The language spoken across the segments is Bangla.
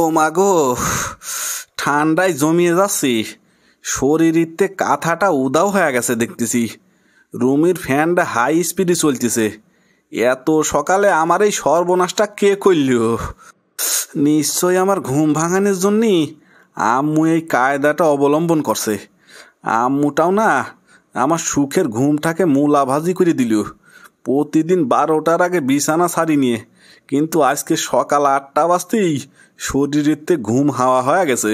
ও মাগো ঠান্ডায় জমিয়ে যাচ্ছি শরীরিতে কাঁথাটা উদাও হয়ে গেছে দেখতেছি রুমির ফ্যানটা হাই স্পিডে চলতেছে এত সকালে আমার এই সর্বনাশটা কে করল নিশ্চয়ই আমার ঘুম ভাঙানোর জন্যই আম্মু এই কায়দাটা অবলম্বন করছে আম্মুটাও না আমার সুখের ঘুমটাকে মূলাভাজি করে দিল প্রতিদিন বারোটার আগে বিছানা সারি নিয়ে কিন্তু আজকে সকাল আটটা বাজতেই শরীরের ঘুম হাওয়া হয়ে গেছে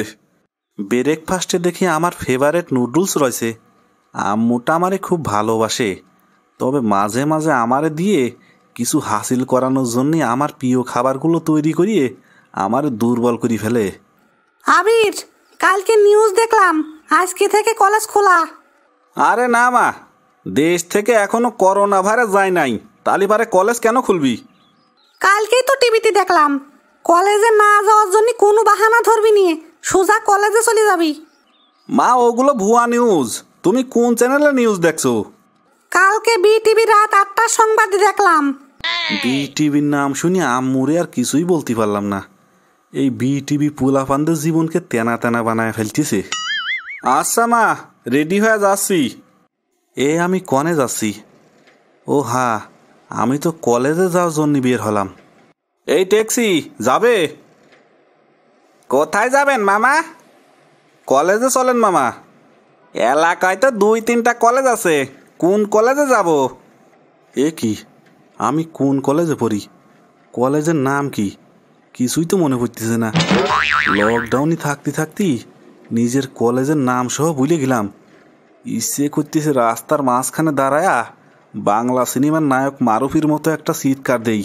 ব্রেকফাস্টে দেখি আমার ফেভারেট নুডলস রয়েছে আম্মুটা আমারে খুব ভালোবাসে তবে মাঝে মাঝে আমারে দিয়ে কিছু হাসিল করানোর জন্যে আমার প্রিয় খাবারগুলো তৈরি করিয়ে আমার দুর্বল করে ফেলে আবির কালকে নিউজ দেখলাম আজকে থেকে কলেজ খোলা আরে না মা দেশ থেকে এখনো করোনা ভাইরাস যায় নাই তাহলে পারে কলেজ কেন খুলবি কালকেই তো টিভিতে দেখলাম কলেজে না যাওয়ার জন্য কোনো বাহানা ধরবি নিয়ে সোজা কলেজে চলে যাবি মা ওগুলো ভুয়া নিউজ তুমি কোন চ্যানেলে নিউজ দেখছো কালকে বিটিভি রাত আটটার সংবাদ দেখলাম বিটিভির নাম শুনি আম্মুরে আর কিছুই বলতে পারলাম না এই বিটিভি পোলাপানদের জীবনকে তেনা তেনা বানায় ফেলতেছে আচ্ছা মা রেডি হয়ে যাচ্ছি এ আমি কনে যাচ্ছি ও হা আমি তো কলেজে যাওয়ার জন্য বের হলাম এই ট্যাক্সি যাবে কোথায় যাবেন মামা কলেজে চলেন মামা এলাকায় তো দুই তিনটা কলেজ আছে কোন কলেজে যাব এ কি আমি কোন কলেজে পড়ি কলেজের নাম কি কিছুই তো মনে পড়তেছে না লকডাউনে থাকতে থাকতে নিজের কলেজের নাম সহ ভুলে গেলাম ইচ্ছে করতেছে রাস্তার মাঝখানে দাঁড়ায়া বাংলা সিনেমার নায়ক মারুফির মতো একটা চিৎকার দেই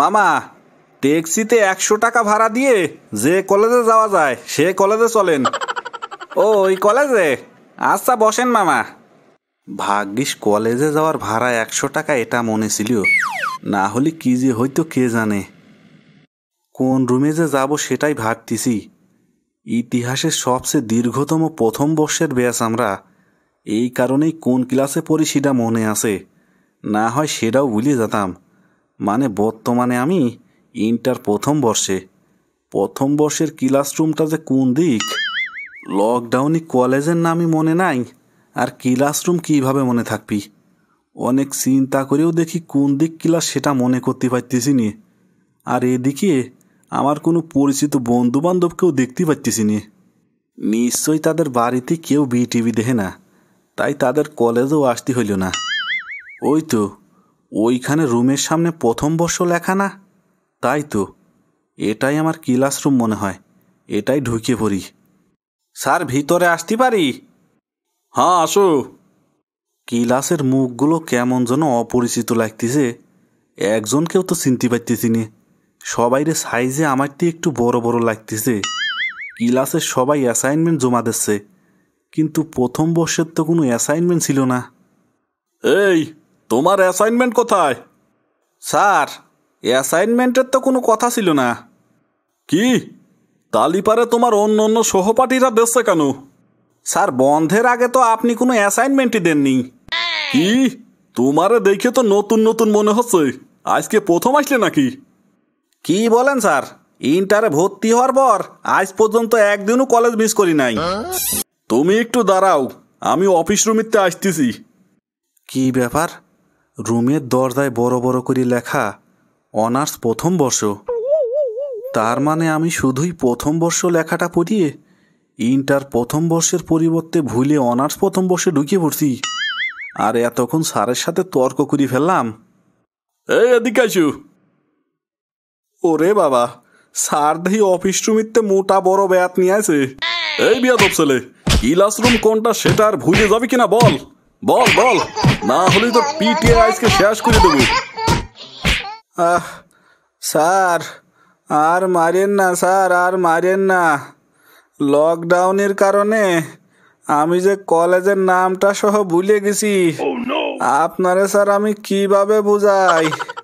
মামা ট্যাক্সিতে একশো টাকা ভাড়া দিয়ে যে কলেজে যাওয়া যায় সে কলেজে চলেন ও ওই কলেজে আচ্ছা বসেন মামা ভাগ্যিস কলেজে যাওয়ার ভাড়া একশো টাকা এটা মনে ছিল না হলে কি যে হয়তো কে জানে কোন রুমে যে যাব সেটাই ভাবতেছি ইতিহাসের সবচেয়ে দীর্ঘতম প্রথম বর্ষের ব্যাস আমরা এই কারণেই কোন ক্লাসে পড়ি সেটা মনে আছে না হয় সেটাও ভুলে যেতাম মানে বর্তমানে আমি ইন্টার প্রথম বর্ষে প্রথম বর্ষের ক্লাসরুমটা যে কোন দিক লকডাউনে কলেজের নামই মনে নাই আর ক্লাসরুম কিভাবে মনে থাকবি অনেক চিন্তা করেও দেখি কোন দিক ক্লাস সেটা মনে করতে পারতেছি নি আর এদিকে আমার কোনো পরিচিত বন্ধু বান্ধবকেও দেখতে পারতেছি নি নিশ্চয়ই তাদের বাড়িতে কেউ বিটিভি দেখে না তাই তাদের কলেজেও আসতে হইল না ওই তো ওইখানে রুমের সামনে প্রথম বর্ষ লেখা না তাই তো এটাই আমার ক্লাসরুম মনে হয় এটাই ঢুকে পড়ি স্যার ভিতরে আসতে পারি হ্যাঁ আসো ক্লাসের মুখগুলো কেমন যেন অপরিচিত লাগতেছে একজনকেও তো চিনতে পারতেছি নি সবাইরে সাইজে আমারটি একটু বড় বড় লাগতেছে ক্লাসের সবাই অ্যাসাইনমেন্ট জমা দিচ্ছে কিন্তু প্রথম বর্ষের তো কোনো অ্যাসাইনমেন্ট ছিল না এই তোমার অ্যাসাইনমেন্ট কোথায় স্যার অ্যাসাইনমেন্টের তো কোনো কথা ছিল না কি তালিপারে তোমার অন্য অন্য সহপাঠীরা দেখছে কেন স্যার বন্ধের আগে তো আপনি কোনো অ্যাসাইনমেন্টই দেননি কি তোমারে দেখে তো নতুন নতুন মনে হচ্ছে আজকে প্রথম আসলে নাকি কি বলেন স্যার ইন্টারে ভর্তি হওয়ার পর আজ পর্যন্ত একদিনও কলেজ মিস করি নাই তুমি একটু দাঁড়াও আমি অফিস রুমিতে আসতেছি কি ব্যাপার রুমের দরজায় বড় বড় করে লেখা অনার্স প্রথম বর্ষ তার মানে আমি শুধুই প্রথম বর্ষ লেখাটা পড়িয়ে ইন্টার প্রথম বর্ষের পরিবর্তে ভুলে অনার্স প্রথম বর্ষে ঢুকিয়ে পড়ছি আর এতক্ষণ স্যারের সাথে তর্ক করে ফেললাম এই এদিকে ওরে বাবা স্যার দেখি অফিস রুমিতে মোটা বড় ব্যাত নিয়ে আছে এই বিয়া ছেলে ক্লাসরুম কোনটা সেটা আর ভুলে যাবে কিনা বল বল বল না হলে তো পিটিয়ে আইসকে শেষ করে দেবো আহ স্যার আর মারেন না স্যার আর মারেন না লকডাউনের কারণে আমি যে কলেজের নামটা সহ ভুলে গেছি oh, আপনারে স্যার আমি কিভাবে বুঝাই